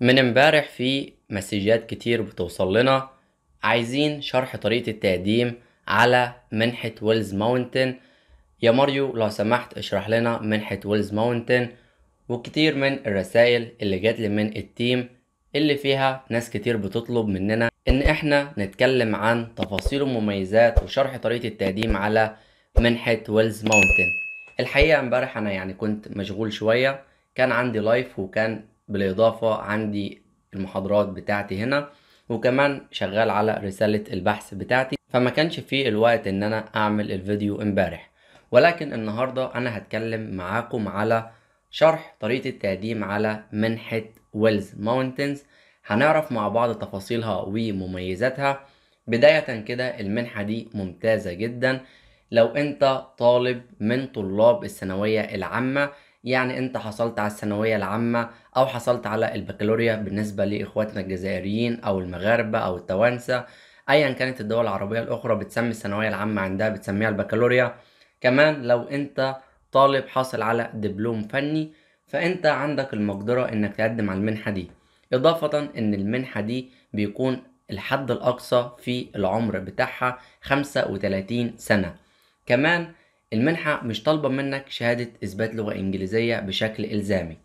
من امبارح في مسجات كتير بتوصل لنا عايزين شرح طريقة التقديم على منحة ويلز ماونتن يا ماريو لو سمحت اشرح لنا منحة ويلز ماونتن وكتير من الرسائل اللي جات لي من التيم اللي فيها ناس كتير بتطلب مننا ان احنا نتكلم عن تفاصيل ومميزات وشرح طريقة التقديم على منحة ويلز ماونتن الحقيقة امبارح انا يعني كنت مشغول شوية كان عندي لايف وكان بالإضافة عندي المحاضرات بتاعتي هنا وكمان شغال على رسالة البحث بتاعتي فما كانش في الوقت ان انا اعمل الفيديو امبارح ولكن النهاردة انا هتكلم معاكم على شرح طريقة التقديم على منحة ويلز ماونتنز هنعرف مع بعض تفاصيلها ومميزاتها بداية كده المنحة دي ممتازة جدا لو انت طالب من طلاب الثانوية العامة يعني انت حصلت على الثانوية العامة او حصلت على البكالوريا بالنسبة لاخواتنا الجزائريين او المغاربة او التوانسة ايا كانت الدول العربية الاخرى بتسمي الثانوية العامة عندها بتسميها البكالوريا كمان لو انت طالب حاصل على دبلوم فني فانت عندك المقدرة انك تقدم على المنحة دي اضافة ان المنحة دي بيكون الحد الاقصى في العمر بتاعها 35 سنة كمان المنحة مش طالبة منك شهادة إثبات لغة إنجليزية بشكل إلزامي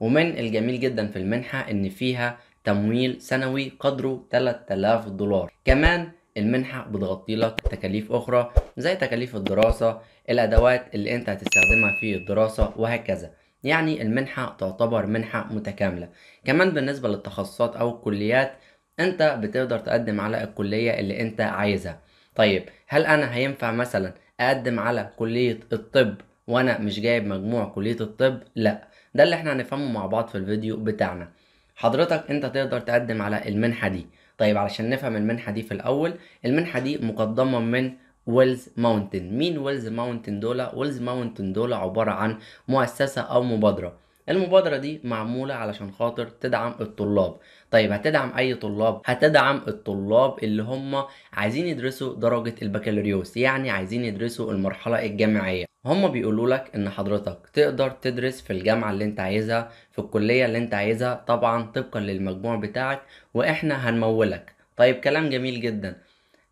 ومن الجميل جدا في المنحة إن فيها تمويل سنوي قدره 3000 دولار كمان المنحة بتغطي لك تكاليف أخرى زي تكاليف الدراسة الأدوات اللي أنت هتستخدمها في الدراسة وهكذا يعني المنحة تعتبر منحة متكاملة كمان بالنسبة للتخصصات أو الكليات أنت بتقدر تقدم على الكلية اللي أنت عايزها طيب هل أنا هينفع مثلا اقدم على كليه الطب وانا مش جايب مجموع كليه الطب لا ده اللي احنا هنفهمه مع بعض في الفيديو بتاعنا حضرتك انت تقدر تقدم على المنحه دي طيب علشان نفهم المنحه دي في الاول المنحه دي مقدمه من ويلز ماونتن مين ويلز ماونتن دول ويلز ماونتن دول عباره عن مؤسسه او مبادره المبادرة دي معمولة علشان خاطر تدعم الطلاب طيب هتدعم اي طلاب هتدعم الطلاب اللي هم عايزين يدرسوا درجة البكالوريوس يعني عايزين يدرسوا المرحلة الجامعية هما بيقولوا لك ان حضرتك تقدر تدرس في الجامعة اللي انت عايزها في الكلية اللي انت عايزها طبعا طبقا للمجموع بتاعك واحنا هنمولك طيب كلام جميل جدا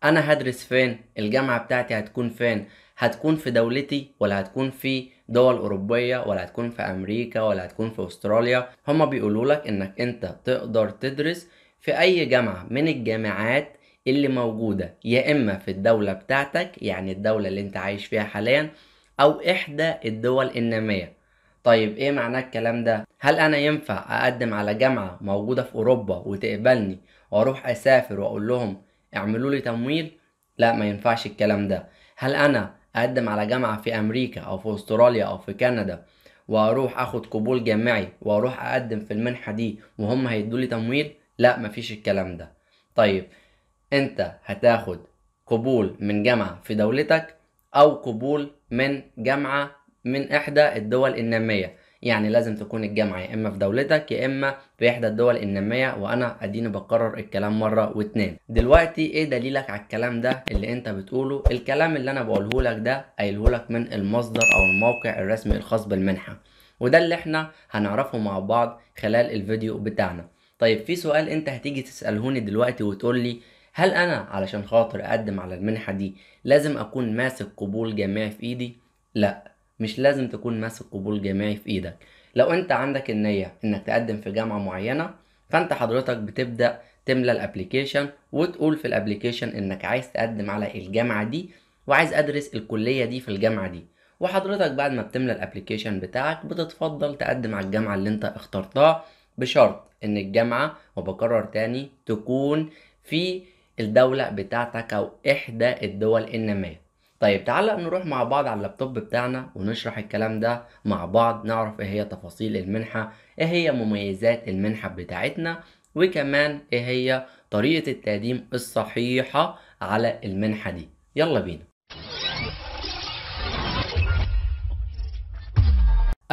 انا هدرس فين الجامعة بتاعتي هتكون فين هتكون في دولتي ولا هتكون في دول أوروبية ولا هتكون في أمريكا ولا هتكون في أستراليا هما بيقولوا لك إنك أنت تقدر تدرس في أي جامعة من الجامعات اللي موجودة يا إما في الدولة بتاعتك يعني الدولة اللي أنت عايش فيها حاليا أو إحدى الدول النامية طيب ايه معنى الكلام ده هل انا ينفع اقدم على جامعه موجوده في اوروبا وتقبلني واروح اسافر واقول لهم اعملوا لي تمويل لا ما ينفعش الكلام ده هل انا اقدم على جامعه في امريكا او في استراليا او في كندا واروح اخد قبول جامعي واروح اقدم في المنحه دي وهم هيدوا لي تمويل لا مفيش الكلام ده طيب انت هتاخد قبول من جامعه في دولتك او قبول من جامعه من احدى الدول الناميه يعني لازم تكون الجامعة يا إما في دولتك يا إما في إحدى الدول النامية وأنا أديني بكرر الكلام مرة واتنين دلوقتي إيه دليلك على الكلام ده اللي أنت بتقوله الكلام اللي أنا بقوله لك ده قايله لك من المصدر أو الموقع الرسمي الخاص بالمنحة وده اللي إحنا هنعرفه مع بعض خلال الفيديو بتاعنا طيب في سؤال أنت هتيجي تسألهوني دلوقتي وتقول لي هل أنا علشان خاطر أقدم على المنحة دي لازم أكون ماسك قبول جامعي في إيدي؟ لأ مش لازم تكون ماسك قبول جامعي في ايدك لو انت عندك النية انك تقدم في جامعة معينة فانت حضرتك بتبدأ تملى الابليكيشن وتقول في الابليكيشن انك عايز تقدم على الجامعة دي وعايز ادرس الكلية دي في الجامعة دي وحضرتك بعد ما بتملى الابليكيشن بتاعك بتتفضل تقدم على الجامعة اللي انت اخترتها بشرط ان الجامعة وبكرر تاني تكون في الدولة بتاعتك او احدى الدول النامية طيب تعال نروح مع بعض على اللابتوب بتاعنا ونشرح الكلام ده مع بعض نعرف ايه هي تفاصيل المنحة ايه هي مميزات المنحة بتاعتنا وكمان ايه هي طريقة التقديم الصحيحة على المنحة دي يلا بينا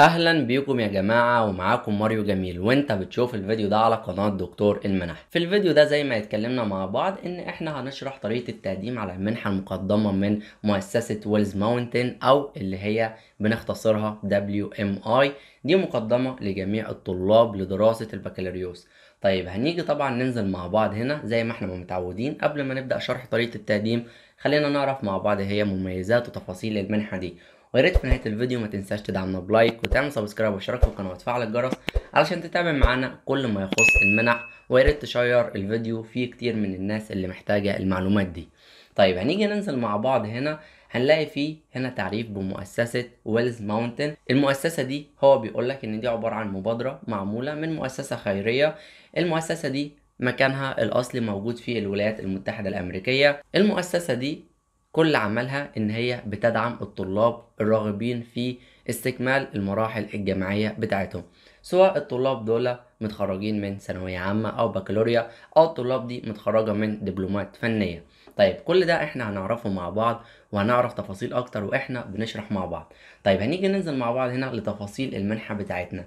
اهلا بيكم يا جماعه ومعاكم ماريو جميل وانت بتشوف الفيديو ده على قناه دكتور المنح في الفيديو ده زي ما اتكلمنا مع بعض ان احنا هنشرح طريقه التقديم على المنحه المقدمه من مؤسسه ويلز ماونتن او اللي هي بنختصرها WMI دي مقدمه لجميع الطلاب لدراسه البكالوريوس طيب هنيجي طبعا ننزل مع بعض هنا زي ما احنا ما متعودين قبل ما نبدا شرح طريقه التقديم خلينا نعرف مع بعض هي مميزات وتفاصيل المنحه دي ويا ريت في نهايه الفيديو ما تنساش تدعمنا بلايك وتعمل سبسكرايب واشتراك في القناه وتفعل الجرس علشان تتابع معانا كل ما يخص المنح ويا ريت تشير الفيديو فيه كتير من الناس اللي محتاجه المعلومات دي طيب هنيجي ننزل مع بعض هنا هنلاقي فيه هنا تعريف بمؤسسة ويلز ماونتن المؤسسة دي هو بيقول لك ان دي عبارة عن مبادرة معمولة من مؤسسة خيرية المؤسسة دي مكانها الأصلي موجود في الولايات المتحدة الأمريكية المؤسسة دي كل عملها إن هي بتدعم الطلاب الراغبين في استكمال المراحل الجامعية بتاعتهم سواء الطلاب دول متخرجين من ثانوية عامة أو بكالوريا أو الطلاب دي متخرجة من دبلومات فنية طيب كل ده احنا هنعرفه مع بعض وهنعرف تفاصيل أكتر وإحنا بنشرح مع بعض طيب هنيجي ننزل مع بعض هنا لتفاصيل المنحة بتاعتنا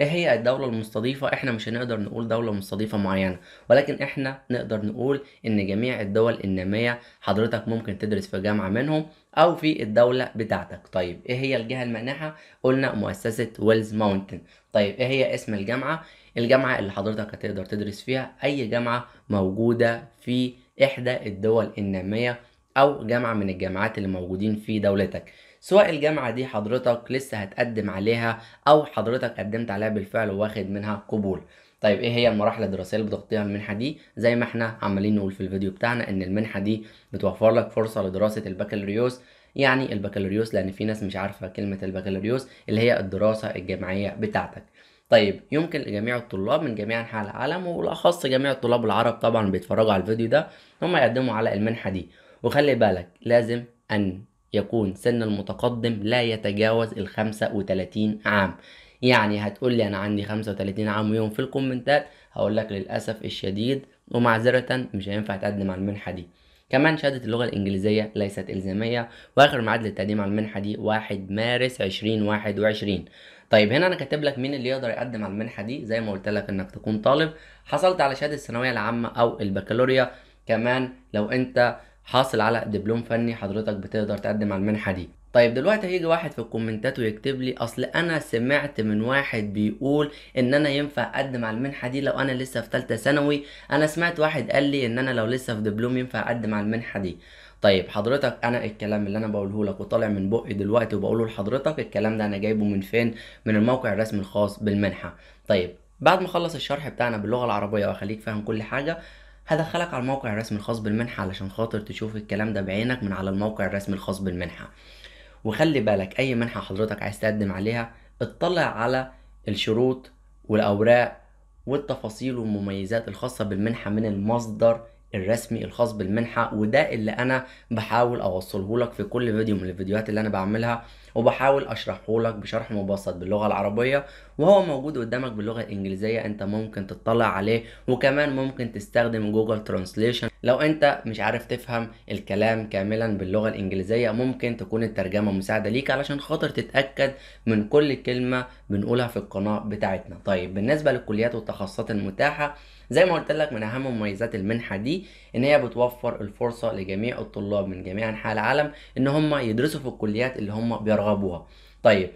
ايه هي الدولة المستضيفة احنا مش هنقدر نقول دولة مستضيفة معينة ولكن احنا نقدر نقول ان جميع الدول النامية حضرتك ممكن تدرس في جامعة منهم او في الدولة بتاعتك طيب ايه هي الجهة المانحة قلنا مؤسسة ويلز ماونتن طيب ايه هي اسم الجامعة الجامعة اللي حضرتك هتقدر تدرس فيها اي جامعة موجودة في احدى الدول النامية او جامعة من الجامعات اللي موجودين في دولتك سواء الجامعة دي حضرتك لسه هتقدم عليها أو حضرتك قدمت عليها بالفعل وواخد منها قبول طيب ايه هي المراحل الدراسيه اللي بتغطيها المنحه دي زي ما احنا عمالين نقول في الفيديو بتاعنا ان المنحه دي بتوفر لك فرصه لدراسه البكالوريوس يعني البكالوريوس لان في ناس مش عارفه كلمه البكالوريوس اللي هي الدراسه الجامعيه بتاعتك طيب يمكن لجميع الطلاب من جميع انحاء العالم وبالاخص جميع الطلاب العرب طبعا بيتفرجوا على الفيديو ده هم يقدموا على المنحه دي وخلي بالك لازم ان يكون سن المتقدم لا يتجاوز ال 35 عام يعني هتقول لي انا عندي 35 عام ويوم في الكومنتات هقول لك للاسف الشديد ومعذره مش هينفع تقدم على المنحه دي كمان شهادة اللغة الإنجليزية ليست إلزامية وآخر ميعاد للتقديم على المنحة دي 1 مارس 2021 طيب هنا أنا كاتب لك مين اللي يقدر يقدم على المنحة دي زي ما قلت لك إنك تكون طالب حصلت على شهادة الثانوية العامة أو البكالوريا كمان لو أنت حاصل على دبلوم فني حضرتك بتقدر تقدم على المنحه دي طيب دلوقتي هيجي واحد في الكومنتات ويكتب لي اصل انا سمعت من واحد بيقول ان انا ينفع اقدم على المنحه دي لو انا لسه في ثالثه ثانوي انا سمعت واحد قال لي ان انا لو لسه في دبلوم ينفع اقدم على المنحه دي طيب حضرتك انا الكلام اللي انا بقوله لك وطالع من بقي دلوقتي وبقوله لحضرتك الكلام ده انا جايبه من فين من الموقع الرسمي الخاص بالمنحه طيب بعد ما اخلص الشرح بتاعنا باللغه العربيه واخليك فاهم كل حاجه هدخلك على الموقع الرسمي الخاص بالمنحة علشان خاطر تشوف الكلام ده بعينك من على الموقع الرسمي الخاص بالمنحة وخلي بالك اي منحة حضرتك عايز تقدم عليها اطلع على الشروط والاوراق والتفاصيل والمميزات الخاصة بالمنحة من المصدر الرسمي الخاص بالمنحة وده اللي انا بحاول اوصله لك في كل فيديو من الفيديوهات اللي انا بعملها وبحاول اشرحه لك بشرح مبسط باللغه العربيه وهو موجود قدامك باللغه الانجليزيه انت ممكن تطلع عليه وكمان ممكن تستخدم جوجل ترانسليشن لو انت مش عارف تفهم الكلام كاملا باللغه الانجليزيه ممكن تكون الترجمه مساعده ليك علشان خاطر تتاكد من كل كلمه بنقولها في القناه بتاعتنا طيب بالنسبه للكليات والتخصصات المتاحه زي ما قلت لك من اهم مميزات المنحه دي ان هي بتوفر الفرصه لجميع الطلاب من جميع انحاء العالم ان هم يدرسوا في الكليات اللي هم بيرغبوا يرغبوها طيب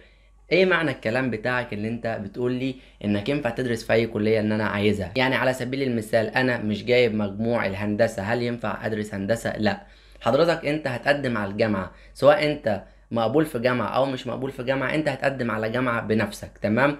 ايه معنى الكلام بتاعك اللي انت بتقول لي انك ينفع تدرس في اي كليه ان انا عايزها يعني على سبيل المثال انا مش جايب مجموع الهندسه هل ينفع ادرس هندسه لا حضرتك انت هتقدم على الجامعه سواء انت مقبول في جامعه او مش مقبول في جامعه انت هتقدم على جامعه بنفسك تمام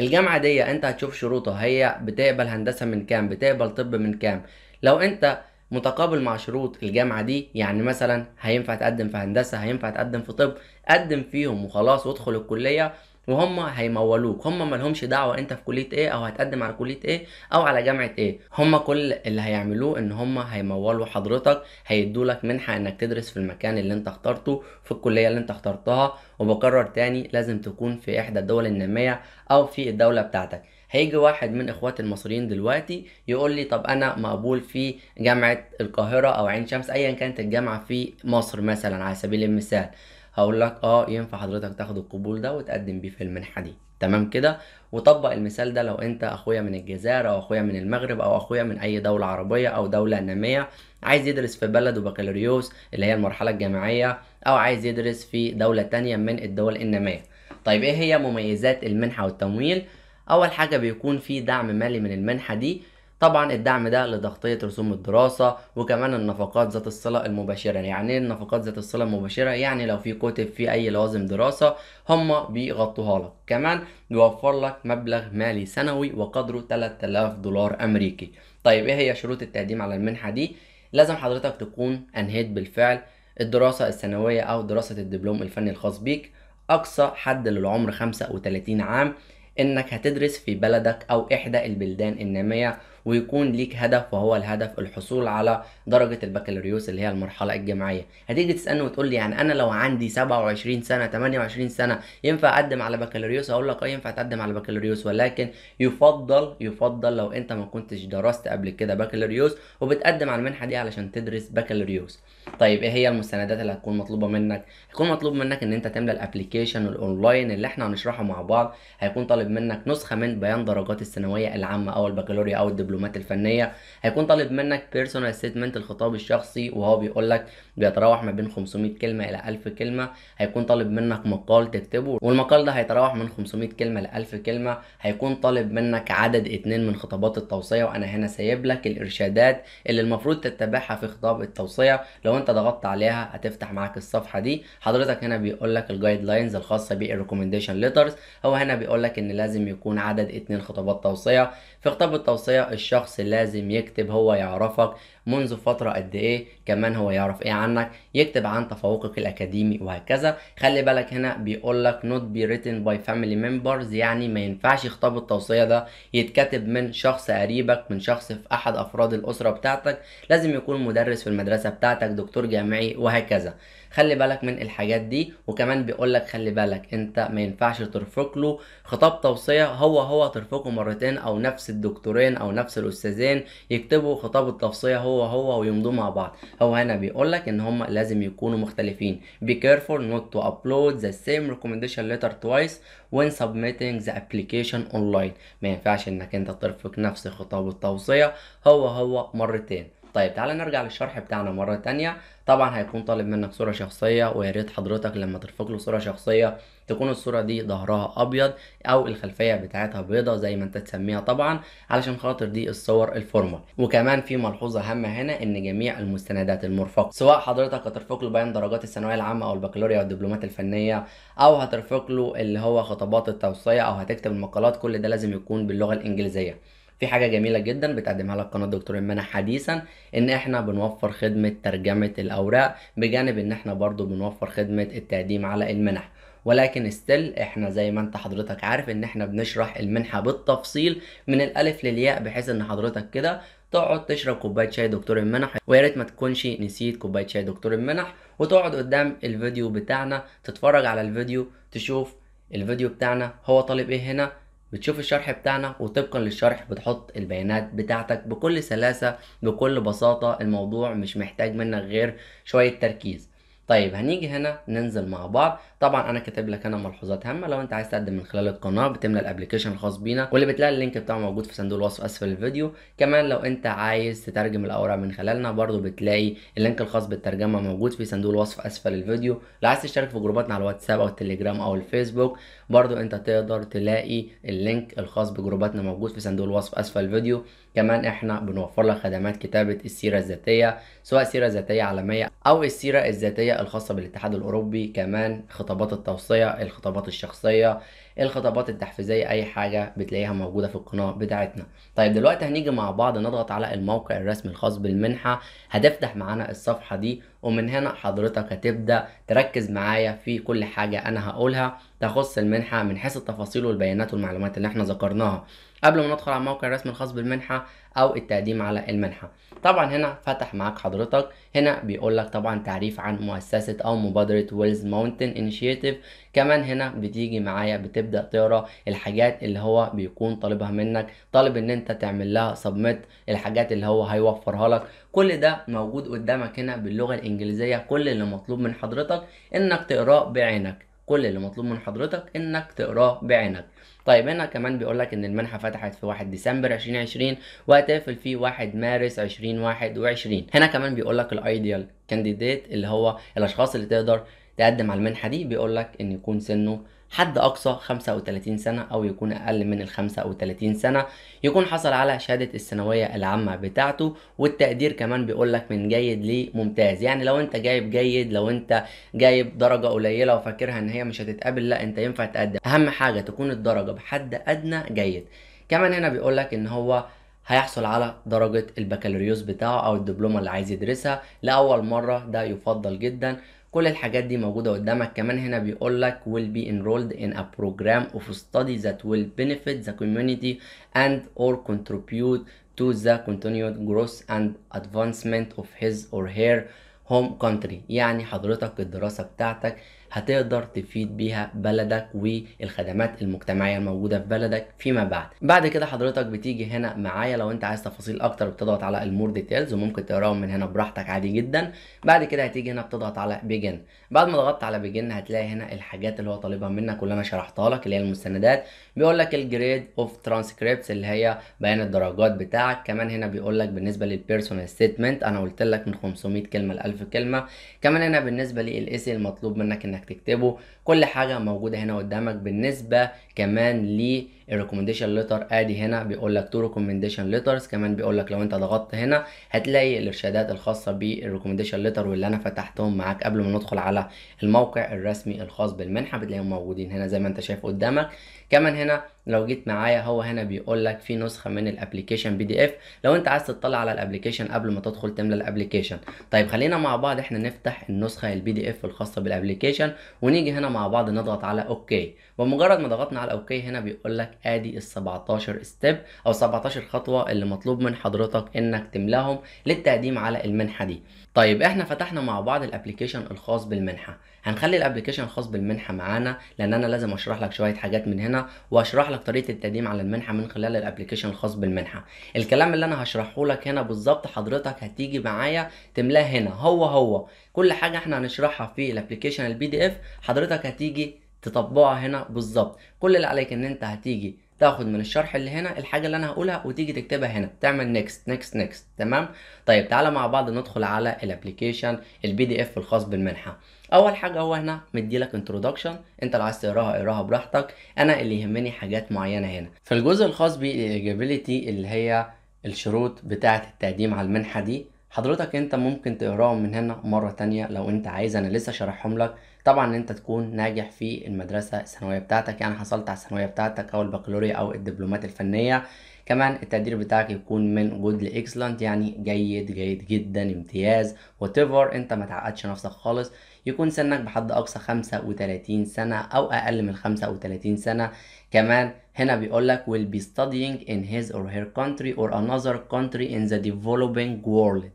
الجامعه دي انت هتشوف شروطها هي بتقبل هندسه من كام بتقبل طب من كام لو انت متقابل مع شروط الجامعه دي يعني مثلا هينفع تقدم في هندسه هينفع تقدم في طب قدم فيهم وخلاص وادخل الكليه وهم هيمولوك هم مالهمش دعوه انت في كليه ايه او هتقدم على كليه ايه او على جامعه ايه هم كل اللي هيعملوه ان هم هيمولوا حضرتك هيدولك منحه انك تدرس في المكان اللي انت اخترته في الكليه اللي انت اخترتها وبكرر تاني لازم تكون في احدى الدول الناميه او في الدوله بتاعتك هيجي واحد من اخواتي المصريين دلوقتي يقول لي طب انا مقبول في جامعه القاهره او عين شمس ايا كانت الجامعه في مصر مثلا على سبيل المثال هقول لك اه ينفع حضرتك تاخد القبول ده وتقدم بيه في المنحه دي تمام كده وطبق المثال ده لو انت اخويا من الجزائر او اخويا من المغرب او اخويا من اي دوله عربيه او دوله ناميه عايز يدرس في بلد وبكالوريوس اللي هي المرحله الجامعيه او عايز يدرس في دوله تانية من الدول الناميه طيب ايه هي مميزات المنحه والتمويل اول حاجه بيكون في دعم مالي من المنحه دي طبعا الدعم ده لتغطية رسوم الدراسة وكمان النفقات ذات الصلة المباشرة يعني ايه النفقات ذات الصلة المباشرة يعني لو في كتب في أي لوازم دراسة هما بيغطوها لك كمان بيوفر لك مبلغ مالي سنوي وقدره 3000 دولار أمريكي طيب إيه هي شروط التقديم على المنحة دي؟ لازم حضرتك تكون أنهيت بالفعل الدراسة الثانوية أو دراسة الدبلوم الفني الخاص بيك أقصى حد للعمر 35 عام انك هتدرس في بلدك او احدى البلدان النامية ويكون ليك هدف وهو الهدف الحصول على درجة البكالوريوس اللي هي المرحلة الجامعية هتيجي تسألني وتقول لي يعني أنا لو عندي 27 سنة 28 سنة ينفع أقدم على بكالوريوس أقول لك أه ينفع تقدم على بكالوريوس ولكن يفضل يفضل لو أنت ما كنتش درست قبل كده بكالوريوس وبتقدم على المنحة دي علشان تدرس بكالوريوس طيب ايه هي المستندات اللي هتكون مطلوبه منك هيكون مطلوب منك ان انت تملى الابلكيشن الاونلاين اللي احنا هنشرحه مع بعض هيكون طالب منك نسخه من بيان درجات الثانويه العامه او البكالوريا او الدبلومات الفنيه هيكون طالب منك بيرسونال ستمنت الخطاب الشخصي وهو بيقول لك بيتراوح ما بين 500 كلمة إلى 1000 كلمة هيكون طالب منك مقال تكتبه والمقال ده هيتراوح من 500 كلمة ل 1000 كلمة هيكون طالب منك عدد اتنين من خطابات التوصية وأنا هنا سايب لك الإرشادات اللي المفروض تتبعها في خطاب التوصية لو أنت ضغطت عليها هتفتح معاك الصفحة دي حضرتك هنا بيقول لك الجايد لاينز الخاصة بالريكومنديشن ليترز هو هنا بيقول لك إن لازم يكون عدد اتنين خطابات توصية في خطاب التوصية الشخص لازم يكتب هو يعرفك منذ فترة قد ايه كمان هو يعرف ايه عنك يكتب عن تفوقك الاكاديمي وهكذا خلي بالك هنا بيقول لك not be written by family members يعني ما ينفعش خطاب التوصية ده يتكتب من شخص قريبك من شخص في احد افراد الاسرة بتاعتك لازم يكون مدرس في المدرسة بتاعتك دكتور جامعي وهكذا خلي بالك من الحاجات دي وكمان بيقول لك خلي بالك انت ما ينفعش ترفق له خطاب توصيه هو هو ترفقه مرتين او نفس الدكتورين او نفس الاستاذين يكتبوا خطاب التوصيه هو هو ويمضوا مع بعض هو هنا بيقول لك ان هم لازم يكونوا مختلفين be careful not to upload the same recommendation letter twice when submitting the application online ما ينفعش انك انت ترفق نفس خطاب التوصيه هو هو مرتين طيب تعالى نرجع للشرح بتاعنا مرة تانية طبعا هيكون طالب منك صورة شخصية ويا ريت حضرتك لما ترفق له صورة شخصية تكون الصورة دي ظهرها أبيض أو الخلفية بتاعتها بيضة زي ما أنت تسميها طبعا علشان خاطر دي الصور الفورمال وكمان في ملحوظة هامة هنا إن جميع المستندات المرفقة سواء حضرتك هترفق له بيان درجات الثانوية العامة أو البكالوريا أو الدبلومات الفنية أو هترفق له اللي هو خطابات التوصية أو هتكتب المقالات كل ده لازم يكون باللغة الإنجليزية في حاجه جميله جدا بتقدمها لك قناه دكتور امانه حديثا ان احنا بنوفر خدمه ترجمه الاوراق بجانب ان احنا برضو بنوفر خدمه التقديم على المنح ولكن ستيل احنا زي ما انت حضرتك عارف ان احنا بنشرح المنحه بالتفصيل من الالف للياء بحيث ان حضرتك كده تقعد تشرب كوبايه شاي دكتور المنح ويا ريت ما تكونش نسيت كوبايه شاي دكتور المنح وتقعد قدام الفيديو بتاعنا تتفرج على الفيديو تشوف الفيديو بتاعنا هو طالب ايه هنا بتشوف الشرح بتاعنا وطبقا للشرح بتحط البيانات بتاعتك بكل سلاسة بكل بساطة الموضوع مش محتاج منك غير شوية تركيز طيب هنيجي هنا ننزل مع بعض طبعا انا كاتب لك هنا ملحوظات هامه لو انت عايز تقدم من خلال القناه بتملى الابلكيشن الخاص بينا واللي بتلاقي اللينك بتاعه موجود في صندوق الوصف اسفل الفيديو كمان لو انت عايز تترجم الاوراق من خلالنا برضو بتلاقي اللينك الخاص بالترجمه موجود في صندوق الوصف اسفل الفيديو لو عايز تشترك في جروباتنا على الواتساب او التليجرام او الفيسبوك برضو انت تقدر تلاقي اللينك الخاص بجروباتنا موجود في صندوق الوصف اسفل الفيديو كمان احنا بنوفر لك خدمات كتابة السيرة الذاتية سواء سيرة ذاتية عالمية او السيرة الذاتية الخاصة بالاتحاد الاوروبي كمان خطابات التوصية الخطابات الشخصية الخطابات التحفيزيه اي حاجه بتلاقيها موجوده في القناه بتاعتنا طيب دلوقتي هنيجي مع بعض نضغط على الموقع الرسمي الخاص بالمنحه هتفتح معانا الصفحه دي ومن هنا حضرتك هتبدا تركز معايا في كل حاجه انا هقولها تخص المنحه من حيث التفاصيل والبيانات والمعلومات اللي احنا ذكرناها قبل ما ندخل على الموقع الرسمي الخاص بالمنحه او التقديم على المنحه طبعا هنا فتح معاك حضرتك هنا بيقول لك طبعا تعريف عن مؤسسه او مبادره ويلز ماونتن انيشيتيف كمان هنا بتيجي معايا بتبدا تقرا الحاجات اللي هو بيكون طالبها منك طالب ان انت تعمل لها سبميت الحاجات اللي هو هيوفرها لك كل ده موجود قدامك هنا باللغه الانجليزيه كل اللي مطلوب من حضرتك انك تقراه بعينك كل اللي مطلوب من حضرتك انك تقراه بعينك طيب هنا كمان بيقول لك ان المنحه فتحت في 1 ديسمبر 2020 وهتقفل في 1 مارس 2021 هنا كمان بيقول لك الايديال كانديديت اللي هو الاشخاص اللي تقدر تقدم على المنحه دي بيقول لك ان يكون سنه حد أقصى 35 سنة أو يكون أقل من ال 35 سنة يكون حصل على شهادة الثانوية العامة بتاعته والتقدير كمان بيقولك من جيد لممتاز يعني لو أنت جايب جيد لو أنت جايب درجة قليلة وفاكرها إن هي مش هتتقابل لا أنت ينفع تقدم أهم حاجة تكون الدرجة بحد أدنى جيد كمان هنا بيقولك إن هو هيحصل على درجة البكالوريوس بتاعه أو الدبلومة اللي عايز يدرسها لأول مرة ده يفضل جدا كل الحاجات دي موجودة قدامك كمان هنا بيقول لك will be enrolled in a program of study that will benefit the community and or contribute to the continued growth and advancement of his or her home country يعني حضرتك الدراسة بتاعتك هتقدر تفيد بيها بلدك والخدمات المجتمعيه الموجوده في بلدك فيما بعد بعد كده حضرتك بتيجي هنا معايا لو انت عايز تفاصيل اكتر بتضغط على المور ديتيلز وممكن تقراهم من هنا براحتك عادي جدا بعد كده هتيجي هنا بتضغط على بيجن بعد ما ضغطت على بيجن هتلاقي هنا الحاجات اللي هو طالبها منك واللي انا شرحتها لك اللي هي المستندات بيقول لك الجريد اوف ترانسكريبتس اللي هي بيان الدرجات بتاعك كمان هنا بيقول لك بالنسبه للبيرسونال ستمنت انا قلت لك من 500 كلمه ل 1000 كلمه كمان هنا بالنسبه للاسي المطلوب منك انك انك تكتبه كل حاجة موجودة هنا قدامك بالنسبة كمان ليه الريكومنديشن ليتر ادي هنا بيقول لك تو ريكومنديشن ليترز كمان بيقول لك لو انت ضغطت هنا هتلاقي الارشادات الخاصه بالريكومنديشن ليتر واللي انا فتحتهم معاك قبل ما ندخل على الموقع الرسمي الخاص بالمنحه بتلاقيهم موجودين هنا زي ما انت شايف قدامك كمان هنا لو جيت معايا هو هنا بيقول لك في نسخه من الابلكيشن بي دي اف لو انت عايز تطلع على الابلكيشن قبل ما تدخل تملى الابلكيشن طيب خلينا مع بعض احنا نفتح النسخه البي دي اف الخاصه بالابلكيشن ونيجي هنا مع بعض نضغط على اوكي بمجرد ما ضغطنا على اوكي هنا بيقول لك ادي ال 17 ستيب او 17 خطوه اللي مطلوب من حضرتك انك تملاهم للتقديم على المنحه دي طيب احنا فتحنا مع بعض الابلكيشن الخاص بالمنحه هنخلي الابلكيشن الخاص بالمنحه معانا لان انا لازم اشرح لك شويه حاجات من هنا واشرح لك طريقه التقديم على المنحه من خلال الابلكيشن الخاص بالمنحه الكلام اللي انا هشرحه لك هنا بالظبط حضرتك هتيجي معايا تملاه هنا هو هو كل حاجه احنا هنشرحها في الابلكيشن البي دي اف حضرتك هتيجي تطبقها هنا بالظبط كل اللي عليك ان انت هتيجي تاخد من الشرح اللي هنا الحاجه اللي انا هقولها وتيجي تكتبها هنا تعمل نيكست نيكست نيكست تمام طيب تعالى مع بعض ندخل على الابلكيشن البي دي اف الخاص بالمنحه اول حاجه هو هنا مديلك انترودكشن انت لو عايز تقراها اقراها براحتك انا اللي يهمني حاجات معينه هنا في الجزء الخاص بالإيجابيليتي اللي هي الشروط بتاعه التقديم على المنحه دي حضرتك انت ممكن تقراهم من هنا مرة تانية لو انت عايز انا لسه شرحهم لك طبعا ان انت تكون ناجح في المدرسه الثانويه بتاعتك يعني حصلت على الثانويه بتاعتك او البكالوريا او الدبلومات الفنيه كمان التقدير بتاعك يكون من جود لاكسلنت يعني جيد جيد جدا امتياز وات انت ما تعقدش نفسك خالص يكون سنك بحد اقصى 35 سنه او اقل من 35 سنه كمان هنا بيقول لك will be studying in his or her country or another country in the developing world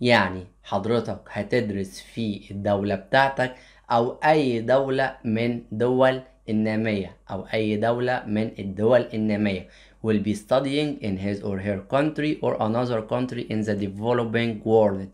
يعني حضرتك هتدرس في الدوله بتاعتك أو أي دولة من دول النامية أو أي دولة من الدول النامية will be studying in his or her country or another country in the developing world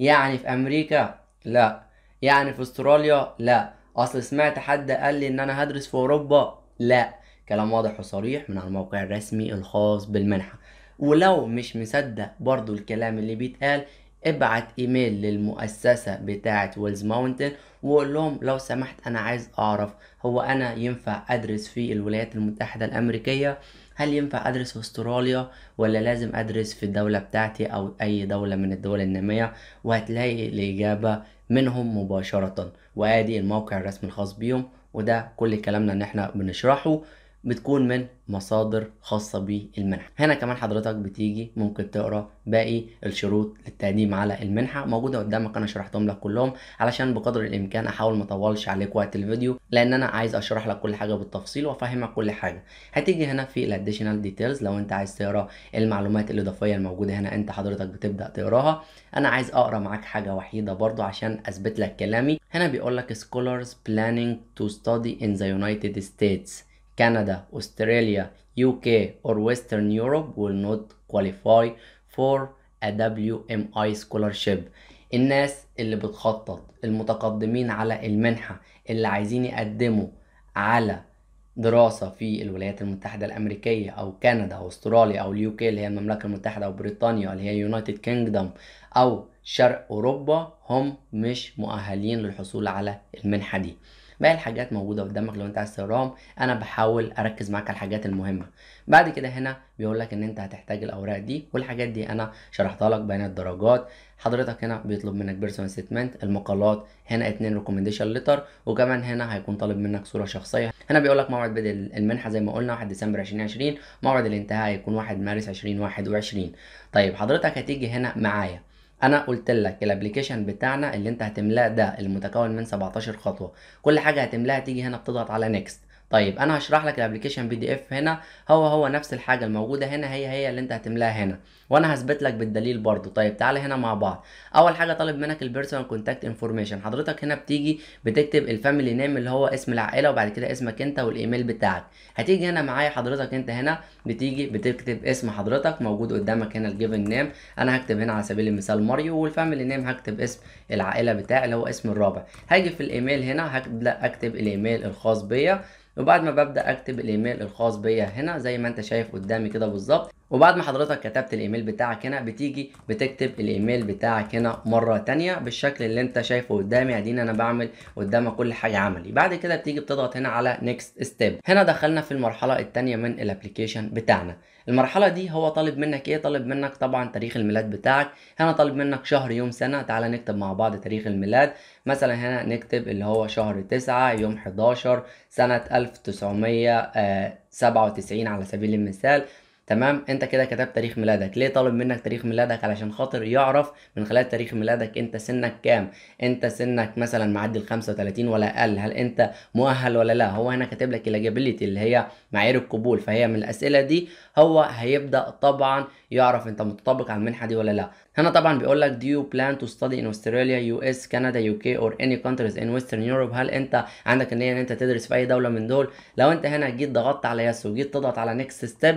يعني في أمريكا لا يعني في أستراليا لا أصل سمعت حد قال لي إن أنا هدرس في أوروبا لا كلام واضح وصريح من على الموقع الرسمي الخاص بالمنحة ولو مش مصدق برضو الكلام اللي بيتقال ابعت ايميل للمؤسسة بتاعة ويلز ماونتن وقول لهم لو سمحت انا عايز اعرف هو انا ينفع ادرس في الولايات المتحدة الامريكية هل ينفع ادرس في استراليا ولا لازم ادرس في الدولة بتاعتي او اي دولة من الدول النامية وهتلاقي الاجابة منهم مباشرة وادي الموقع الرسمي الخاص بيهم وده كل كلامنا ان احنا بنشرحه بتكون من مصادر خاصة بالمنحة هنا كمان حضرتك بتيجي ممكن تقرا باقي الشروط للتقديم على المنحة موجودة قدامك انا شرحتهم لك كلهم علشان بقدر الامكان احاول ما اطولش عليك وقت الفيديو لان انا عايز اشرح لك كل حاجة بالتفصيل وافهمك كل حاجة هتيجي هنا في الاديشنال ديتيلز لو انت عايز تقرا المعلومات الاضافية الموجودة هنا انت حضرتك بتبدأ تقراها انا عايز اقرا معاك حاجة وحيدة برضو عشان اثبت لك كلامي هنا بيقول لك scholars planning to study in the United States كندا أستراليا UK or Western Europe will not qualify for a WMI scholarship الناس اللي بتخطط المتقدمين على المنحة اللي عايزين يقدموا على دراسة في الولايات المتحدة الأمريكية أو كندا أو أستراليا أو UK اللي هي المملكة المتحدة أو بريطانيا اللي هي يونايتد كينجدم أو شرق أوروبا هم مش مؤهلين للحصول على المنحة دي باقي الحاجات موجوده قدامك لو انت عايز تقراهم انا بحاول اركز معاك على الحاجات المهمه بعد كده هنا بيقول لك ان انت هتحتاج الاوراق دي والحاجات دي انا شرحتها لك بيان الدرجات حضرتك هنا بيطلب منك بيرسونال ستمنت المقالات هنا اتنين ريكومنديشن لتر وكمان هنا هيكون طالب منك صوره شخصيه هنا بيقول لك موعد بدء المنحه زي ما قلنا 1 ديسمبر 2020 موعد الانتهاء هيكون 1 مارس 2021 طيب حضرتك هتيجي هنا معايا انا قلت لك الابلكيشن بتاعنا اللي انت هتملاه ده المتكون من 17 خطوه كل حاجه هتملاها تيجي هنا بتضغط على نيكست طيب انا هشرح لك الابلكيشن بي دي اف هنا هو هو نفس الحاجه الموجوده هنا هي هي اللي انت هتملاها هنا وانا هثبت لك بالدليل برضو طيب تعالى هنا مع بعض اول حاجه طالب منك البيرسونال كونتاكت انفورميشن حضرتك هنا بتيجي بتكتب الفاميلي نيم اللي هو اسم العائله وبعد كده اسمك انت والايميل بتاعك هتيجي هنا معايا حضرتك انت هنا بتيجي بتكتب اسم حضرتك موجود قدامك هنا الجيفن نيم انا هكتب هنا على سبيل المثال ماريو والفاميلي نيم هكتب اسم العائله بتاعي اللي هو اسم الرابع هاجي في الايميل هنا هكتب لا اكتب الايميل الخاص بيا وبعد ما ببدا اكتب الايميل الخاص بيا هنا زي ما انت شايف قدامي كده بالظبط وبعد ما حضرتك كتبت الايميل بتاعك هنا بتيجي بتكتب الايميل بتاعك هنا مره تانية بالشكل اللي انت شايفه قدامي اديني انا بعمل قدامك كل حاجه عملي بعد كده بتيجي بتضغط هنا على نيكست ستيب هنا دخلنا في المرحله الثانيه من الابلكيشن بتاعنا المرحله دي هو طالب منك ايه طالب منك طبعا تاريخ الميلاد بتاعك هنا طالب منك شهر يوم سنه تعالى نكتب مع بعض تاريخ الميلاد مثلا هنا نكتب اللي هو شهر 9 يوم 11 سنه 1997 آه، على سبيل المثال تمام انت كده كتبت تاريخ ميلادك ليه طالب منك تاريخ ميلادك علشان خاطر يعرف من خلال تاريخ ميلادك انت سنك كام انت سنك مثلا معدي ال 35 ولا اقل هل انت مؤهل ولا لا هو هنا كاتب لك الاجابيليتي اللي هي معايير القبول فهي من الاسئله دي هو هيبدا طبعا يعرف انت متطبق على المنحه دي ولا لا هنا طبعا بيقول لك do you plan to study in Australia, US, Canada, UK or any countries in Western Europe هل انت عندك النية ان انت تدرس في اي دولة من دول لو انت هنا جيت ضغطت على يس وجيت تضغط على next step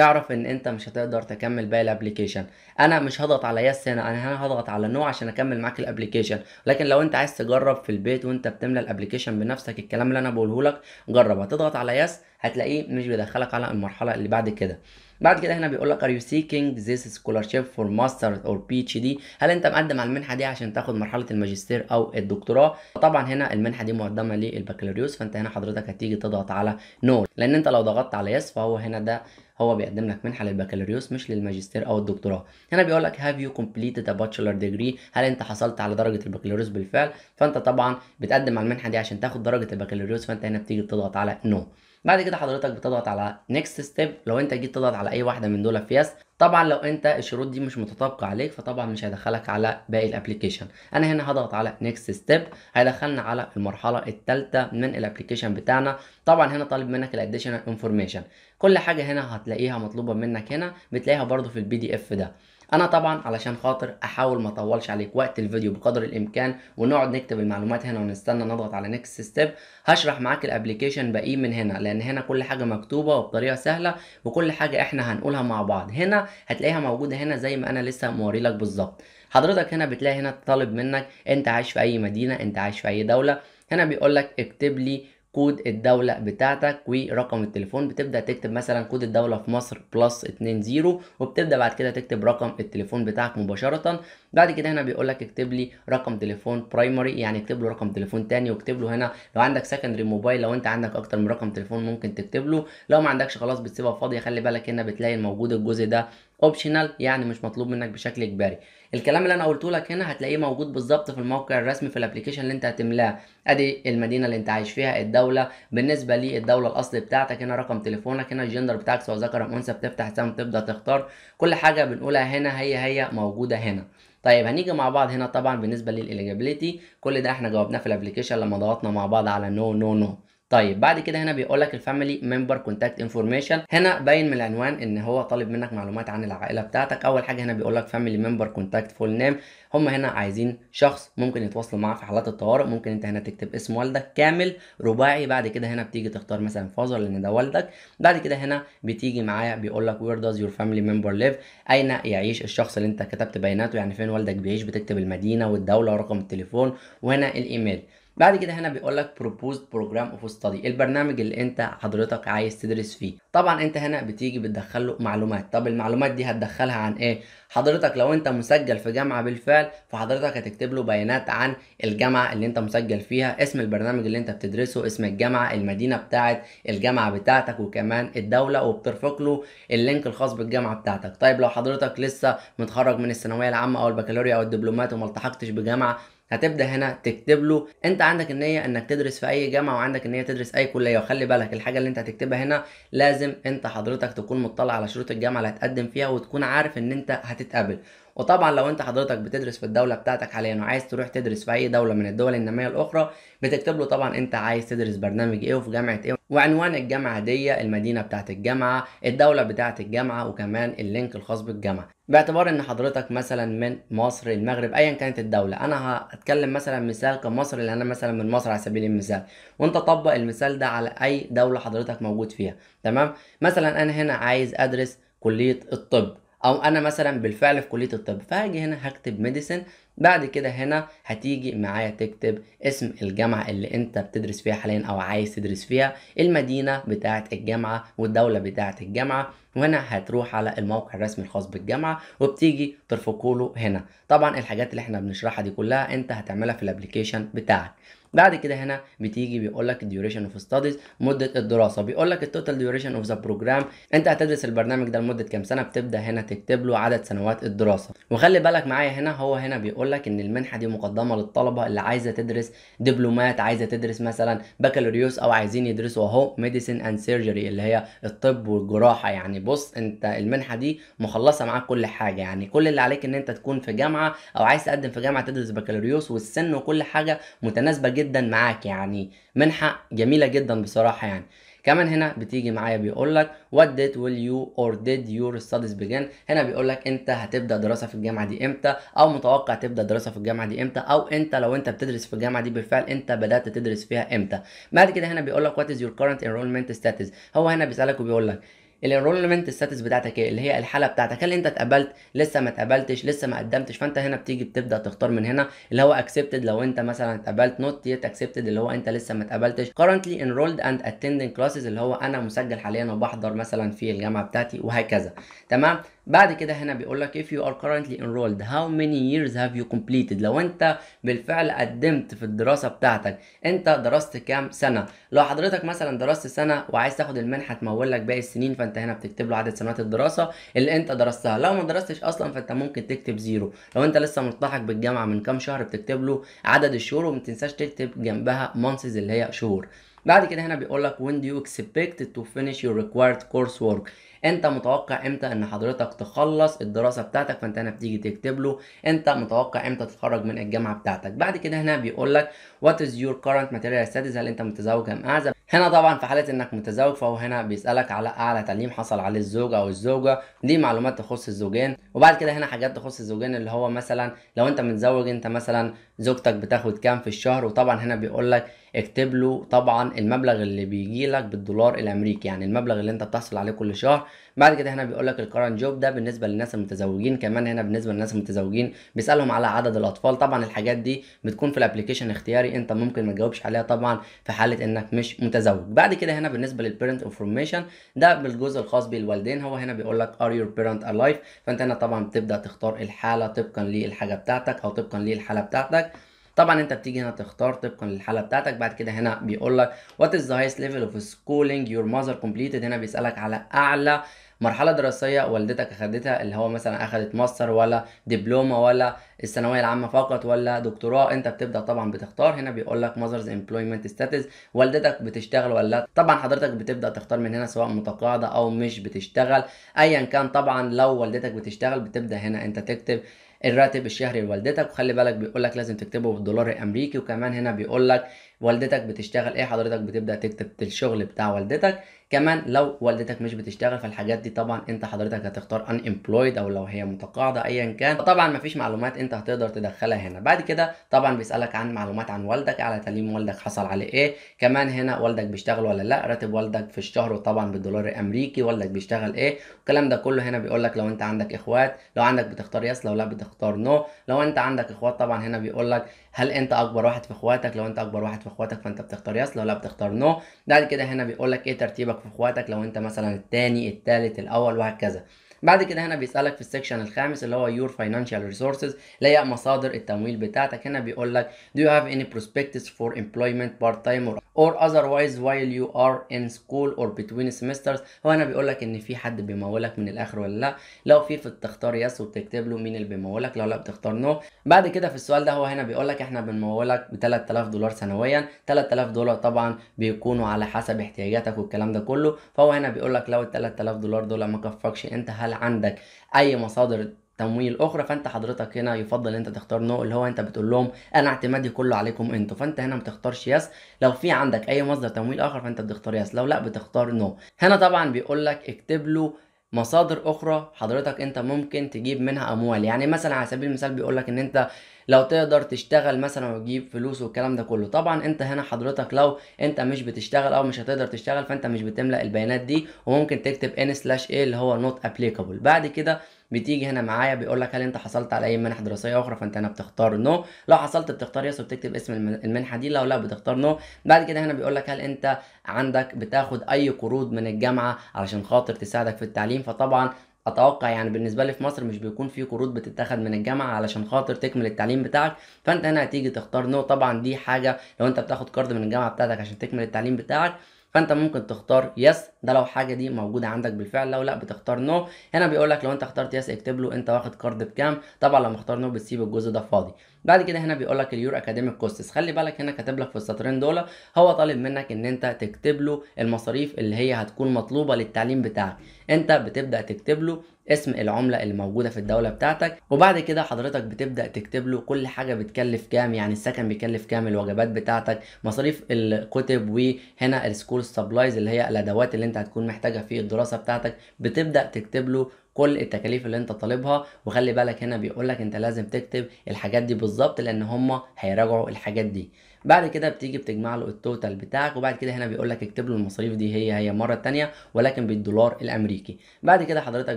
اعرف ان انت مش هتقدر تكمل باقي الابلكيشن انا مش هضغط على يس هنا انا هنا هضغط على نو عشان اكمل معاك الابلكيشن لكن لو انت عايز تجرب في البيت وانت بتملى الابلكيشن بنفسك الكلام اللي انا بقوله لك جرب هتضغط على يس هتلاقيه مش بيدخلك على المرحله اللي بعد كده بعد كده هنا بيقول لك ار يو سيكينج ذيس سكولارشيب فور ماستر اور بي اتش دي هل انت مقدم على المنحه دي عشان تاخد مرحله الماجستير او الدكتوراه طبعا هنا المنحه دي مقدمه للبكالوريوس فانت هنا حضرتك هتيجي تضغط على نو no. لان انت لو ضغطت على يس فهو هنا ده هو بيقدم لك منحه للبكالوريوس مش للماجستير او الدكتوراه هنا بيقول لك هاف يو كومبليتد ا باتشلر ديجري هل انت حصلت على درجه البكالوريوس بالفعل فانت طبعا بتقدم على المنحه دي عشان تاخد درجه البكالوريوس فانت هنا بتيجي بتضغط على نو no. بعد كده حضرتك بتضغط على نيكست ستيب لو انت جيت تضغط على اي واحده من دول في يس طبعا لو انت الشروط دي مش متطابقه عليك فطبعا مش هيدخلك على باقي الابلكيشن انا هنا هضغط على نيكست ستيب هيدخلنا على المرحله الثالثه من الابلكيشن بتاعنا طبعا هنا طالب منك الاديشنال انفورميشن كل حاجه هنا هتلاقيها مطلوبه منك هنا بتلاقيها برضو في البي دي اف ده انا طبعا علشان خاطر احاول ما اطولش عليك وقت الفيديو بقدر الامكان ونقعد نكتب المعلومات هنا ونستنى نضغط على نيكست ستيب هشرح معاك الابلكيشن باقي إيه من هنا لان هنا كل حاجه مكتوبه وبطريقه سهله وكل حاجه احنا هنقولها مع بعض هنا هتلاقيها موجوده هنا زي ما انا لسه موري لك بالظبط حضرتك هنا بتلاقي هنا طالب منك انت عايش في اي مدينه انت عايش في اي دوله هنا بيقول لك اكتب لي كود الدولة بتاعتك ورقم التليفون بتبدأ تكتب مثلا كود الدولة في مصر بلس 20 وبتبدأ بعد كده تكتب رقم التليفون بتاعك مباشرة بعد كده هنا بيقول لك اكتب لي رقم تليفون برايمري يعني اكتب له رقم تليفون تاني واكتب له هنا لو عندك سكندري موبايل لو انت عندك اكتر من رقم تليفون ممكن تكتب له لو ما عندكش خلاص بتسيبها فاضيه خلي بالك هنا بتلاقي موجود الجزء ده اوبشنال يعني مش مطلوب منك بشكل اجباري الكلام اللي انا قلته لك هنا هتلاقيه موجود بالظبط في الموقع الرسمي في الابلكيشن اللي انت هتملاه ادي المدينه اللي انت عايش فيها الدوله بالنسبه للدوله الاصل بتاعتك هنا رقم تليفونك هنا الجندر بتاعك سواء ذكر ام انثى بتفتح حساب تبدا تختار كل حاجه بنقولها هنا هي هي موجوده هنا طيب هنيجي مع بعض هنا طبعا بالنسبه للاليجابيليتي كل ده احنا جاوبناه في الابلكيشن لما ضغطنا مع بعض على نو نو نو طيب بعد كده هنا بيقول لك الفاميلي ممبر كونتاكت انفورميشن هنا باين من العنوان ان هو طالب منك معلومات عن العائله بتاعتك اول حاجه هنا بيقول لك فاميلي ممبر كونتاكت فول نيم هم هنا عايزين شخص ممكن يتواصلوا معاه في حالات الطوارئ ممكن انت هنا تكتب اسم والدك كامل رباعي بعد كده هنا بتيجي تختار مثلا فازر لان ده والدك بعد كده هنا بتيجي معايا بيقول لك وير داز يور فاميلي ممبر ليف اين يعيش الشخص اللي انت كتبت بياناته يعني فين والدك بيعيش بتكتب المدينه والدوله ورقم التليفون وهنا الايميل بعد كده هنا بيقول لك بروبوزد بروجرام اوف ستادي البرنامج اللي انت حضرتك عايز تدرس فيه طبعا انت هنا بتيجي بتدخل له معلومات طب المعلومات دي هتدخلها عن ايه حضرتك لو انت مسجل في جامعه بالفعل فحضرتك هتكتب له بيانات عن الجامعه اللي انت مسجل فيها اسم البرنامج اللي انت بتدرسه اسم الجامعه المدينه بتاعه الجامعه بتاعتك وكمان الدوله وبترفق له اللينك الخاص بالجامعه بتاعتك طيب لو حضرتك لسه متخرج من الثانويه العامه او البكالوريا او الدبلومات وما التحقتش بجامعه هتبدا هنا تكتب له انت عندك النيه انك تدرس في اي جامعه وعندك النيه تدرس اي كليه وخلي بالك الحاجه اللي انت هتكتبها هنا لازم انت حضرتك تكون مطلع على شروط الجامعه اللي هتقدم فيها وتكون عارف ان انت هتتقابل وطبعا لو انت حضرتك بتدرس في الدوله بتاعتك حاليا وعايز تروح تدرس في اي دوله من الدول الناميه الاخرى بتكتب له طبعا انت عايز تدرس برنامج ايه وفي جامعه ايه وعنوان الجامعه دي المدينه بتاعه الجامعه الدوله بتاعه الجامعه وكمان اللينك الخاص بالجامعه باعتبار ان حضرتك مثلا من مصر المغرب ايا كانت الدوله انا هتكلم مثلا مثال كمصر اللي انا مثلا من مصر على سبيل المثال وانت طبق المثال ده على اي دوله حضرتك موجود فيها تمام مثلا انا هنا عايز ادرس كليه الطب او انا مثلا بالفعل في كليه الطب فهاجي هنا هكتب ميديسن بعد كده هنا هتيجي معايا تكتب اسم الجامعه اللي انت بتدرس فيها حاليا او عايز تدرس فيها المدينه بتاعه الجامعه والدوله بتاعه الجامعه وهنا هتروح على الموقع الرسمي الخاص بالجامعه وبتيجي ترفقوله هنا طبعا الحاجات اللي احنا بنشرحها دي كلها انت هتعملها في الابلكيشن بتاعك بعد كده هنا بتيجي بيقول لك الديوريشن اوف ستاديز مده الدراسه بيقول لك التوتال ديوريشن اوف ذا بروجرام انت هتدرس البرنامج ده لمده كام سنه بتبدا هنا تكتب له عدد سنوات الدراسه وخلي بالك معايا هنا هو هنا بيقول لك ان المنحه دي مقدمه للطلبه اللي عايزه تدرس دبلومات عايزه تدرس مثلا بكالوريوس او عايزين يدرسوا اهو ميديسن اند سيرجري اللي هي الطب والجراحه يعني بص انت المنحه دي مخلصه معاك كل حاجه يعني كل اللي عليك ان انت تكون في جامعه او عايز تقدم في جامعه تدرس بكالوريوس والسن وكل حاجه متناسبه جدا جدا معاك يعني منحة جميلة جدا بصراحة يعني كمان هنا بتيجي معايا بيقول لك what date will you or did your studies begin هنا بيقول لك انت هتبدا دراسه في الجامعه دي امتى او متوقع تبدا دراسه في الجامعه دي امتى او انت لو انت بتدرس في الجامعه دي بالفعل انت بدات تدرس فيها امتى بعد كده هنا بيقول لك what is your current enrollment status هو هنا بيسالك وبيقول لك الانرولمنت ستاتس بتاعتك ايه اللي هي الحاله بتاعتك هل انت اتقبلت لسه ما اتقبلتش لسه ما قدمتش فانت هنا بتيجي بتبدا تختار من هنا اللي هو اكسبتد لو انت مثلا اتقبلت نوت يت اكسبتد اللي هو انت لسه ما اتقبلتش currently enrolled and attending classes اللي هو انا مسجل حاليا وبحضر مثلا في الجامعه بتاعتي وهكذا تمام بعد كده هنا بيقول لك if you are currently enrolled how many years have you completed لو انت بالفعل قدمت في الدراسه بتاعتك انت درست كام سنه لو حضرتك مثلا درست سنه وعايز تاخد المنحه تمول لك باقي السنين فانت هنا بتكتب له عدد سنوات الدراسه اللي انت درستها لو ما درستش اصلا فانت ممكن تكتب زيرو لو انت لسه ملتحق بالجامعه من كام شهر بتكتب له عدد الشهور وما تنساش تكتب جنبها months اللي هي شهور بعد كده هنا بيقول لك when do you expect to finish your required coursework انت متوقع امتى ان حضرتك تخلص الدراسه بتاعتك فانت هنا بتيجي تكتب له انت متوقع امتى تتخرج من الجامعه بتاعتك بعد كده هنا بيقول لك وات از يور كارنت ماتيريال ستاتس هل انت متزوج ام اعزب هنا طبعا في حالة انك متزوج فهو هنا بيسألك على اعلى تعليم حصل عليه الزوج او الزوجة دي معلومات تخص الزوجين وبعد كده هنا حاجات تخص الزوجين اللي هو مثلا لو انت متزوج انت مثلا زوجتك بتاخد كام في الشهر وطبعا هنا بيقول لك اكتب له طبعا المبلغ اللي بيجي لك بالدولار الامريكي يعني المبلغ اللي انت بتحصل عليه كل شهر بعد كده هنا بيقول لك الكرنت جوب ده بالنسبه للناس المتزوجين كمان هنا بالنسبه للناس المتزوجين بيسالهم على عدد الاطفال طبعا الحاجات دي بتكون في الابلكيشن اختياري انت ممكن ما تجاوبش عليها طبعا في حاله انك مش متزوج بعد كده هنا بالنسبه للبيرنت انفورميشن ده بالجزء الخاص بالوالدين هو هنا بيقول لك ار يور بيرنت الايف فانت هنا طبعا بتبدا تختار الحاله طبقا للحاجه بتاعتك او طبقا للحاله بتاعتك طبعا انت بتيجي هنا تختار طبقا للحاله بتاعتك بعد كده هنا بيقول لك وات از ذا هايست ليفل اوف سكولينج يور ماذر كومبليتد هنا بيسالك على اعلى مرحله دراسيه والدتك اخدتها اللي هو مثلا اخدت ماستر ولا دبلومه ولا الثانويه العامه فقط ولا دكتوراه انت بتبدا طبعا بتختار هنا بيقول لك ماذرز امبلويمنت ستاتس والدتك بتشتغل ولا طبعا حضرتك بتبدا تختار من هنا سواء متقاعده او مش بتشتغل ايا كان طبعا لو والدتك بتشتغل بتبدا هنا انت تكتب الراتب الشهري لوالدتك وخلي بالك بيقول لك لازم تكتبه بالدولار الامريكي وكمان هنا بيقول لك والدتك بتشتغل ايه حضرتك بتبدا تكتب الشغل بتاع والدتك كمان لو والدتك مش بتشتغل فالحاجات دي طبعا انت حضرتك هتختار ان امبلويد او لو هي متقاعده ايا كان طبعا مفيش معلومات انت هتقدر تدخلها هنا بعد كده طبعا بيسالك عن معلومات عن والدك على تعليم والدك حصل على ايه كمان هنا والدك بيشتغل ولا لا راتب والدك في الشهر طبعا بالدولار الامريكي والدك بيشتغل ايه الكلام ده كله هنا بيقول لك لو انت عندك اخوات لو عندك بتختار يس لو لا بتختار نو لو انت عندك اخوات طبعا هنا بيقول لك هل انت اكبر واحد في اخواتك لو انت اكبر واحد في اخواتك فانت بتختار يس لو لا بتختار نو بعد كده هنا بيقول لك ايه ترتيبك في اخواتك لو انت مثلا التاني التالت الاول وهكذا بعد كده هنا بيسالك في السكشن الخامس اللي هو يور فاينانشال ريسورسز اللي هي مصادر التمويل بتاعتك هنا بيقول لك do you have any prospectus for employment part time or, or otherwise while you are in school or between semesters هو هنا بيقول لك ان في حد بيمولك من الاخر ولا لا لو في بتختار يس وبتكتب له مين اللي بيمولك لو لا بتختار نو بعد كده في السؤال ده هو هنا بيقول لك احنا بنمولك ب 3000 دولار سنويا 3000 دولار طبعا بيكونوا على حسب احتياجاتك والكلام ده كله فهو هنا بيقول لك لو ال 3000 دولار دول ما كفكش انت هل عندك اي مصادر تمويل اخرى فانت حضرتك هنا يفضل انت تختار نو اللي هو انت بتقول لهم انا اعتمادي كله عليكم انتوا فانت هنا بتختارش يس لو في عندك اي مصدر تمويل اخر فانت بتختار يس لو لا بتختار نو هنا طبعا بيقول لك اكتب له مصادر اخرى حضرتك انت ممكن تجيب منها اموال يعني مثلا على سبيل المثال بيقول لك ان انت لو تقدر تشتغل مثلا وتجيب فلوس والكلام ده كله طبعا انت هنا حضرتك لو انت مش بتشتغل او مش هتقدر تشتغل فانت مش بتملأ البيانات دي وممكن تكتب ان سلاش ايه اللي هو نوت ابليكابل بعد كده بتيجي هنا معايا بيقول لك هل انت حصلت على اي منح دراسيه اخرى فانت هنا بتختار نو no. لو حصلت بتختار يس وبتكتب اسم المنحه دي لو لا بتختار نو no. بعد كده هنا بيقول لك هل انت عندك بتاخد اي قروض من الجامعه علشان خاطر تساعدك في التعليم فطبعا اتوقع يعني بالنسبه لي في مصر مش بيكون في قروض بتتاخد من الجامعه علشان خاطر تكمل التعليم بتاعك فانت هنا هتيجي تختار نو طبعا دي حاجه لو انت بتاخد قرض من الجامعه بتاعتك عشان تكمل التعليم بتاعك فانت ممكن تختار يس ده لو حاجه دي موجوده عندك بالفعل لو لا بتختار نو هنا بيقول لك لو انت اخترت يس اكتب له انت واخد كارد بكام طبعا لما اختار نو بتسيب الجزء ده فاضي بعد كده هنا بيقول لك اليور اكاديميك كوستس خلي بالك هنا كاتب لك في السطرين دول هو طالب منك ان انت تكتب له المصاريف اللي هي هتكون مطلوبه للتعليم بتاعك انت بتبدا تكتب له اسم العمله اللي موجوده في الدوله بتاعتك وبعد كده حضرتك بتبدا تكتب له كل حاجه بتكلف كام يعني السكن بيكلف كام الوجبات بتاعتك مصاريف الكتب وهنا السكول سبلايز اللي هي الادوات اللي انت هتكون محتاجها في الدراسه بتاعتك بتبدا تكتب له كل التكاليف اللي انت طالبها وخلي بالك هنا بيقولك انت لازم تكتب الحاجات دي بالظبط لان هما هيراجعوا الحاجات دي بعد كده بتيجي بتجمع له التوتال بتاعك وبعد كده هنا بيقول لك اكتب له المصاريف دي هي هي مره ثانيه ولكن بالدولار الامريكي بعد كده حضرتك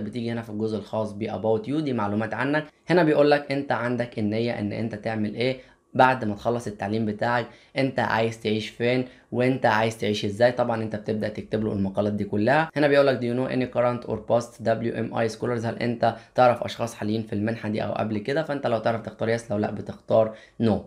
بتيجي هنا في الجزء الخاص باباوت يو دي معلومات عنك هنا بيقول لك انت عندك النيه ان انت تعمل ايه بعد ما تخلص التعليم بتاعك انت عايز تعيش فين وانت عايز تعيش ازاي طبعا انت بتبدا تكتب له المقالات دي كلها هنا بيقول لك دي نو اني كرنت اور باست دبليو ام اي سكولرز هل انت تعرف اشخاص حاليين في المنحه دي او قبل كده فانت لو تعرف تختار يس لو لا بتختار نو no.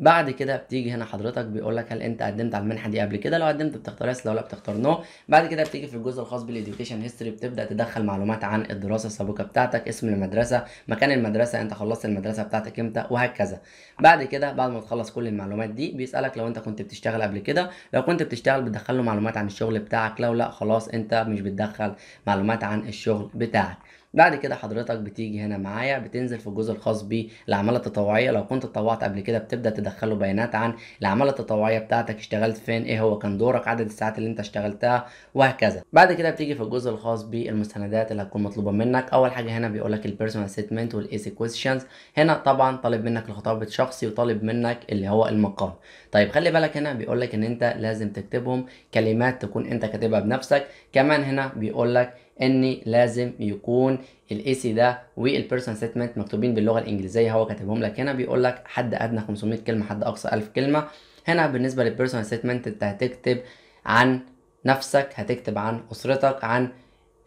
بعد كده بتيجي هنا حضرتك بيقول لك هل انت قدمت على المنحه دي قبل كده لو قدمت بتختار يس لو لا بتختار نو بعد كده بتيجي في الجزء الخاص بالاديوكيشن هيستوري بتبدا تدخل معلومات عن الدراسه السابقه بتاعتك اسم المدرسه مكان المدرسه انت خلصت المدرسه بتاعتك امتى وهكذا بعد كده بعد ما تخلص كل المعلومات دي بيسالك لو انت كنت بتشتغل قبل كده لو كنت بتشتغل بتدخل له معلومات عن الشغل بتاعك لو لا خلاص انت مش بتدخل معلومات عن الشغل بتاعك بعد كده حضرتك بتيجي هنا معايا بتنزل في الجزء الخاص بالاعمال التطوعيه لو كنت اتطوعت قبل كده بتبدا تدخله بيانات عن الاعمال التطوعيه بتاعتك اشتغلت فين ايه هو كان دورك عدد الساعات اللي انت اشتغلتها وهكذا بعد كده بتيجي في الجزء الخاص بالمستندات اللي هتكون مطلوبه منك اول حاجه هنا بيقول لك البيرسونال ستمنت والايسي كويستشنز هنا طبعا طالب منك الخطاب الشخصي وطالب منك اللي هو المقال طيب خلي بالك هنا بيقول لك ان انت لازم تكتبهم كلمات تكون انت كاتبها بنفسك كمان هنا بيقول لك ان لازم يكون الاي سي ده والبيرسون ستمنت مكتوبين باللغه الانجليزيه هو كاتبهم لك هنا بيقول لك حد ادنى 500 كلمه حد اقصى 1000 كلمه هنا بالنسبه للبيرسون ستمنت انت هتكتب عن نفسك هتكتب عن اسرتك عن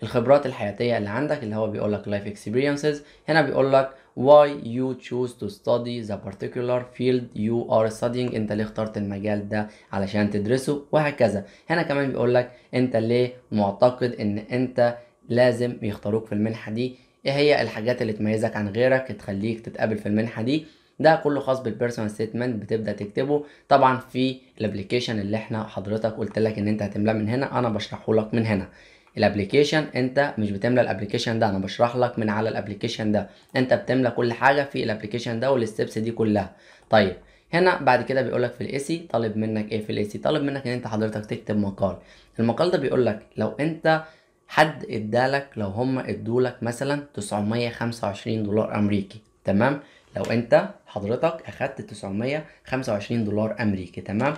الخبرات الحياتيه اللي عندك اللي هو بيقول لك لايف اكسبيرينسز هنا بيقول لك why you choose to study the particular field you are studying انت ليه اخترت المجال ده علشان تدرسه وهكذا هنا كمان بيقول لك انت ليه معتقد ان انت لازم يختاروك في المنحه دي ايه هي الحاجات اللي تميزك عن غيرك تخليك تتقابل في المنحه دي ده كله خاص بالبيرسونال ستيتمنت بتبدا تكتبه طبعا في الابلكيشن اللي احنا حضرتك قلت لك ان انت هتملاه من هنا انا بشرحه لك من هنا الابلكيشن انت مش بتملى الابلكيشن ده انا بشرح لك من على الابلكيشن ده انت بتملى كل حاجه في الابلكيشن ده والستبس دي كلها طيب هنا بعد كده بيقول لك في الاي سي طالب منك ايه في الاي سي طالب منك ان انت حضرتك تكتب مقال المقال ده بيقول لك لو انت حد ادالك لو هم ادولك مثلا 925 دولار امريكي تمام لو انت حضرتك اخدت 925 دولار امريكي تمام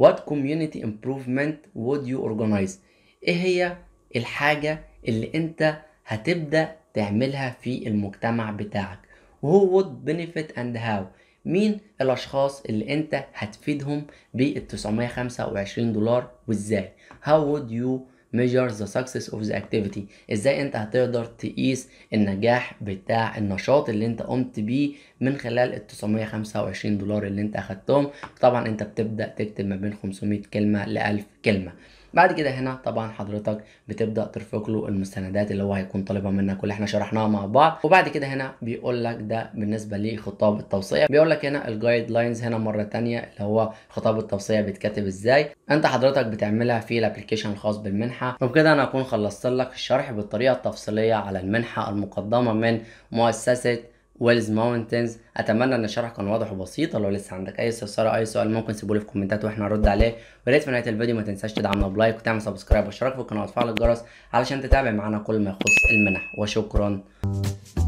what community improvement would you organize ايه هي الحاجة اللي انت هتبدأ تعملها في المجتمع بتاعك وهو benefit and how مين الاشخاص اللي انت هتفيدهم بال 925 دولار وازاي how would you measure the success of the activity ازاي انت هتقدر تقيس النجاح بتاع النشاط اللي انت قمت بيه من خلال ال 925 دولار اللي انت اخدتهم طبعا انت بتبدا تكتب ما بين 500 كلمه ل 1000 كلمه بعد كده هنا طبعا حضرتك بتبدا ترفق له المستندات اللي هو هيكون طالبها منك واللي احنا شرحناها مع بعض وبعد كده هنا بيقول لك ده بالنسبه لخطاب التوصيه بيقول لك هنا الجايد لاينز هنا مره ثانيه اللي هو خطاب التوصيه بيتكتب ازاي انت حضرتك بتعملها في الابلكيشن الخاص بالمنحه وبكده انا اكون خلصت لك الشرح بالطريقه التفصيليه على المنحه المقدمه من مؤسسه ويلز ماونتنز اتمنى ان الشرح كان واضح وبسيط لو لسه عندك اي استفسار اي سؤال ممكن تسيبوه لي في الكومنتات واحنا هنرد عليه وريت في نهايه الفيديو ما تنساش تدعمنا بلايك وتعمل سبسكرايب واشتراك في القناه وتفعل الجرس علشان تتابع معانا كل ما يخص المنح وشكرا